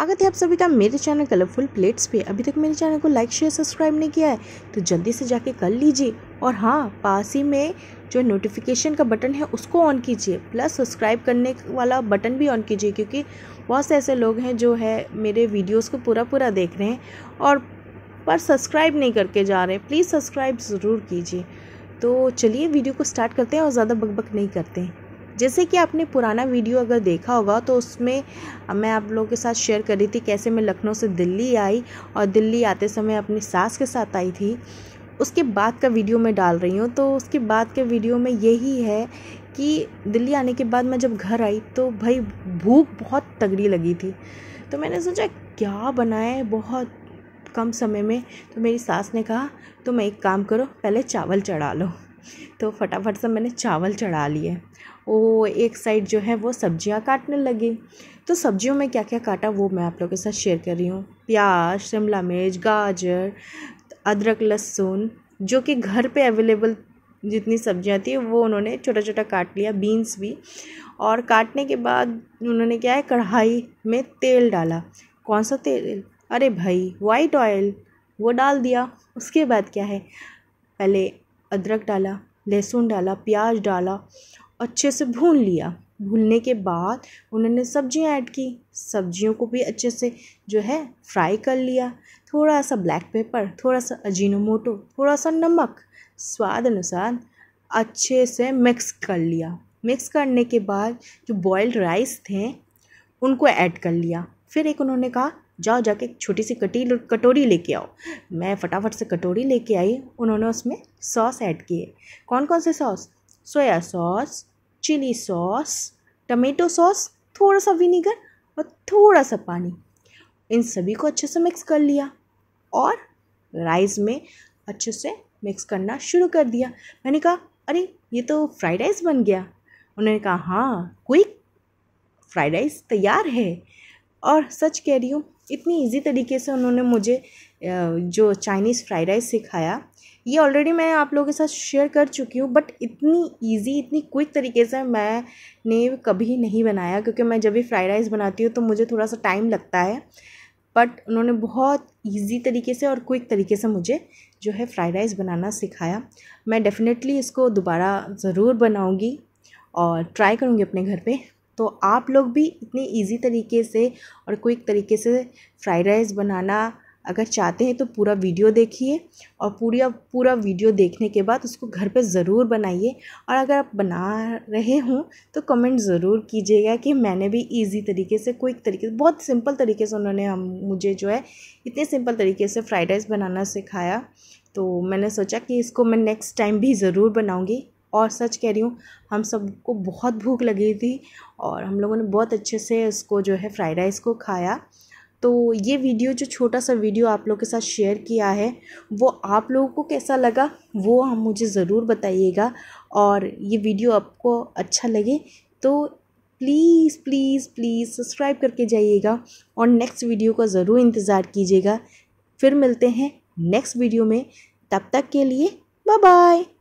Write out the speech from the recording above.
स्वागत है आप सभी का मेरे चैनल कलरफुल प्लेट्स पे अभी तक मेरे चैनल को लाइक शेयर सब्सक्राइब नहीं किया है तो जल्दी से जाके कर लीजिए और हाँ पास ही में जो नोटिफिकेशन का बटन है उसको ऑन कीजिए प्लस सब्सक्राइब करने वाला बटन भी ऑन कीजिए क्योंकि बहुत से ऐसे लोग हैं जो है मेरे वीडियोस को पूरा पूरा देख रहे हैं और पर सब्सक्राइब नहीं करके जा रहे प्लीज़ सब्सक्राइब ज़रूर कीजिए तो चलिए वीडियो को स्टार्ट करते हैं और ज़्यादा बकबक नहीं करते हैं जैसे कि आपने पुराना वीडियो अगर देखा होगा तो उसमें मैं आप लोगों के साथ शेयर कर रही थी कैसे मैं लखनऊ से दिल्ली आई और दिल्ली आते समय अपनी सास के साथ आई थी उसके बाद का वीडियो मैं डाल रही हूँ तो उसके बाद के वीडियो में यही है कि दिल्ली आने के बाद मैं जब घर आई तो भाई भूख बहुत तगड़ी लगी थी तो मैंने सोचा क्या बनाए बहुत कम समय में तो मेरी सास ने कहा तुम तो एक काम करो पहले चावल चढ़ा लो तो फटाफट से मैंने चावल चढ़ा लिए वो एक साइड जो है वो सब्जियां काटने लगी तो सब्जियों में क्या क्या काटा वो मैं आप लोगों के साथ शेयर कर रही हूँ प्याज शिमला मिर्च गाजर अदरक लहसुन जो कि घर पे अवेलेबल जितनी सब्जियां थी वो उन्होंने छोटा छोटा काट लिया बीन्स भी और काटने के बाद उन्होंने क्या है कढ़ाई में तेल डाला कौन सा तेल अरे भाई वाइट ऑयल वो डाल दिया उसके बाद क्या है पहले अदरक डाला लहसुन डाला प्याज डाला अच्छे से भून लिया भूनने के बाद उन्होंने सब्जियां ऐड की सब्जियों को भी अच्छे से जो है फ्राई कर लिया थोड़ा सा ब्लैक पेपर थोड़ा सा अजीनोमोटो थोड़ा सा नमक स्वाद अनुसार अच्छे से मिक्स कर लिया मिक्स करने के बाद जो बॉयल्ड राइस थे उनको ऐड कर लिया फिर एक उन्होंने कहा जाओ जाके एक छोटी सी कटी कटोरी लेके आओ मैं फटाफट से कटोरी लेके आई उन्होंने उसमें सॉस ऐड किए कौन कौन से sauce soya sauce chilli sauce tomato sauce थोड़ा सा विनीगर और थोड़ा सा पानी इन सभी को अच्छे से मिक्स कर लिया और राइस में अच्छे से मिक्स करना शुरू कर दिया मैंने कहा अरे ये तो फ्राइड राइस बन गया उन्होंने कहा हाँ क्विक फ्राइड राइस तैयार है और सच कह रही हूँ इतनी इजी तरीके से उन्होंने मुझे जो चाइनीज़ फ्राइड राइस सिखाया ये ऑलरेडी मैं आप लोगों के साथ शेयर कर चुकी हूँ बट इतनी इजी इतनी क्विक तरीके से मैंने कभी नहीं बनाया क्योंकि मैं जब भी फ्राइड राइस बनाती हूँ तो मुझे थोड़ा सा टाइम लगता है बट उन्होंने बहुत इजी तरीके से और क्विक तरीके से मुझे जो है फ्राइड राइस बनाना सिखाया मैं डेफ़िनेटली इसको दोबारा ज़रूर बनाऊँगी और ट्राई करूँगी अपने घर पर तो आप लोग भी इतनी ईजी तरीके से और क्विक तरीके से फ्राइड राइस बनाना अगर चाहते हैं तो पूरा वीडियो देखिए और पूरा पूरा वीडियो देखने के बाद उसको घर पे ज़रूर बनाइए और अगर आप बना रहे हों तो कमेंट ज़रूर कीजिएगा कि मैंने भी इजी तरीके से क्विक तरीके से बहुत सिंपल तरीके से उन्होंने हम मुझे जो है इतने सिंपल तरीके से फ्राइड राइस बनाना सिखाया तो मैंने सोचा कि इसको मैं नेक्स्ट टाइम भी ज़रूर बनाऊँगी और सच कह रही हूँ हम सबको बहुत भूख लगी थी और हम लोगों ने बहुत अच्छे से उसको जो है फ्राइड राइस को खाया तो ये वीडियो जो छोटा सा वीडियो आप लोग के साथ शेयर किया है वो आप लोगों को कैसा लगा वो हम मुझे ज़रूर बताइएगा और ये वीडियो आपको अच्छा लगे तो प्लीज़ प्लीज़ प्लीज़ सब्सक्राइब करके जाइएगा और नेक्स्ट वीडियो का ज़रूर इंतज़ार कीजिएगा फिर मिलते हैं नेक्स्ट वीडियो में तब तक के लिए बाय बाय